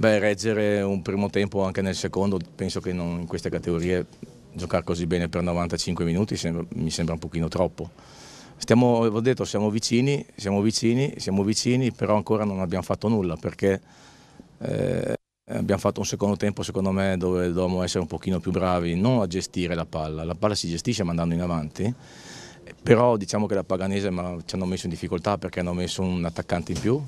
Beh, reggere un primo tempo anche nel secondo, penso che non, in queste categorie giocare così bene per 95 minuti sembra, mi sembra un pochino troppo. Stiamo, ho detto, siamo vicini, siamo vicini, siamo vicini, però ancora non abbiamo fatto nulla perché eh, abbiamo fatto un secondo tempo, secondo me, dove dovevamo essere un pochino più bravi, non a gestire la palla, la palla si gestisce mandando in avanti, però diciamo che la Paganese ci hanno messo in difficoltà perché hanno messo un attaccante in più,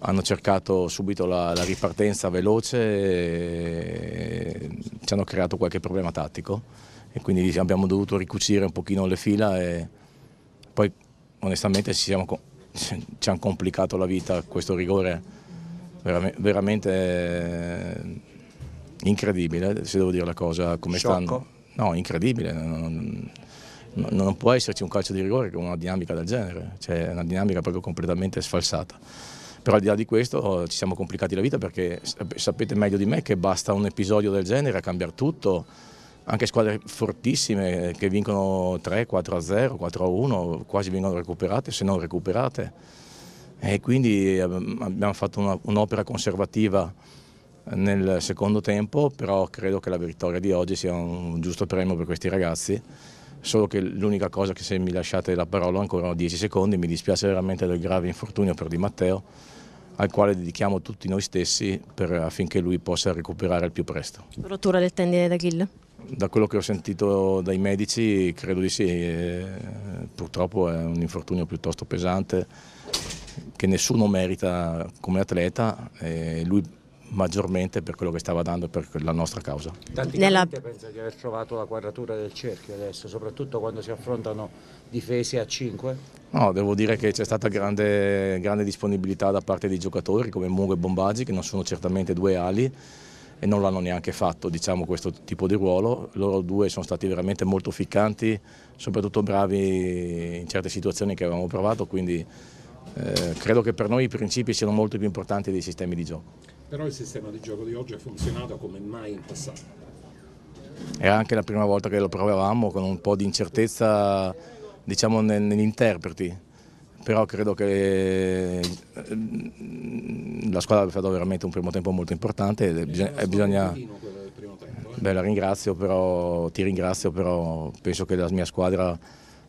hanno cercato subito la, la ripartenza veloce e ci hanno creato qualche problema tattico e quindi abbiamo dovuto ricucire un pochino le fila e poi onestamente ci, siamo, ci hanno complicato la vita questo rigore veramente, veramente eh, incredibile se devo dire la cosa come stanno no incredibile non, non, non, può esserci un calcio di rigore con una dinamica del genere cioè una dinamica proprio completamente sfalsata però al di là di questo oh, ci siamo complicati la vita perché eh, sapete meglio di me che basta un episodio del genere a cambiare tutto, anche squadre fortissime che vincono 3, 4 a 0, 4 a 1, quasi vengono recuperate se non recuperate. E quindi ehm, abbiamo fatto un'opera conservativa nel secondo tempo, però credo che la vittoria di oggi sia un giusto premio per questi ragazzi. Solo che l'unica cosa che se mi lasciate la parola ancora 10 secondi, mi dispiace veramente del grave infortunio per Di Matteo al quale dedichiamo tutti noi stessi per, affinché lui possa recuperare al più presto. Rottura del tendine d'Achille? Da quello che ho sentito dai medici credo di sì, eh, purtroppo è un infortunio piuttosto pesante che nessuno merita come atleta, eh, lui maggiormente per quello che stava dando per la nostra causa. Tanti Nella... pensa di aver trovato la quadratura del cerchio adesso, soprattutto quando si affrontano difese a 5? No, devo dire che c'è stata grande, grande disponibilità da parte dei giocatori come Mungo e Bombaggi che non sono certamente due ali e non l'hanno neanche fatto diciamo, questo tipo di ruolo. Loro due sono stati veramente molto ficcanti, soprattutto bravi in certe situazioni che avevamo provato, quindi eh, credo che per noi i principi siano molto più importanti dei sistemi di gioco. Però il sistema di gioco di oggi ha funzionato come mai in passato. Era anche la prima volta che lo provavamo con un po' di incertezza diciamo, negli interpreti però credo che mm, la squadra abbia fatto veramente un primo tempo molto importante e bisogna... bisogna eh. beh, la ringrazio però, ti ringrazio però penso che la mia squadra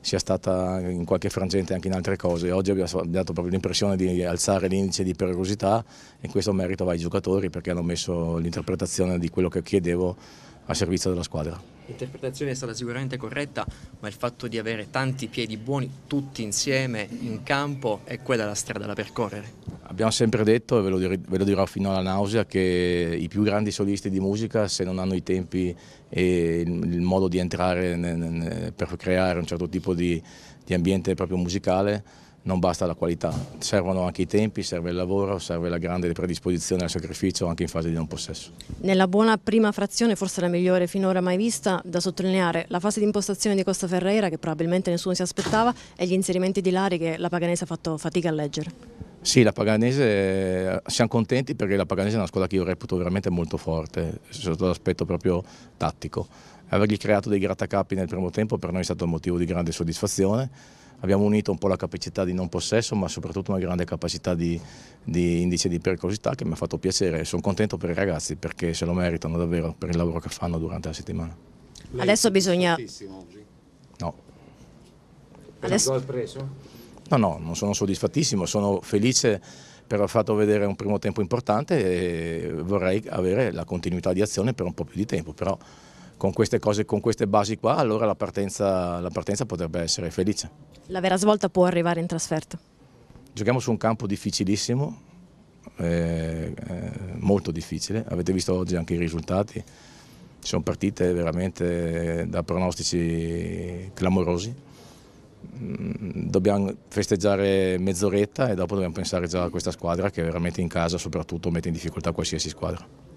sia stata in qualche frangente anche in altre cose. Oggi abbiamo dato proprio l'impressione di alzare l'indice di pericolosità e questo merito va ai giocatori perché hanno messo l'interpretazione di quello che chiedevo a servizio della squadra. L'interpretazione è stata sicuramente corretta, ma il fatto di avere tanti piedi buoni tutti insieme in campo è quella la strada da percorrere. Abbiamo sempre detto, e ve lo, dire, ve lo dirò fino alla nausea, che i più grandi solisti di musica, se non hanno i tempi e il, il modo di entrare ne, ne, per creare un certo tipo di, di ambiente proprio musicale, non basta la qualità, servono anche i tempi, serve il lavoro, serve la grande predisposizione al sacrificio anche in fase di non possesso. Nella buona prima frazione, forse la migliore finora mai vista, da sottolineare la fase di impostazione di Costa Ferreira che probabilmente nessuno si aspettava e gli inserimenti di Lari che la Paganese ha fatto fatica a leggere. Sì, la Paganese, eh, siamo contenti perché la Paganese è una squadra che io reputo veramente molto forte, sotto l'aspetto proprio tattico. Avergli creato dei grattacapi nel primo tempo per noi è stato un motivo di grande soddisfazione. Abbiamo unito un po' la capacità di non possesso, ma soprattutto una grande capacità di, di indice di pericolosità che mi ha fatto piacere. Sono contento per i ragazzi perché se lo meritano davvero per il lavoro che fanno durante la settimana. Lei Adesso bisogna... Oggi. No. Adesso... Gol preso? No, no, non sono soddisfattissimo, sono felice per aver fatto vedere un primo tempo importante e vorrei avere la continuità di azione per un po' più di tempo, però con queste cose, con queste basi qua, allora la partenza, la partenza potrebbe essere felice. La vera svolta può arrivare in trasferta? Giochiamo su un campo difficilissimo, eh, eh molto difficile, avete visto oggi anche i risultati, sono partite veramente da pronostici clamorosi Mm, dobbiamo festeggiare mezz'oretta e dopo dobbiamo pensare già a questa squadra che veramente in casa soprattutto mette in difficoltà qualsiasi squadra.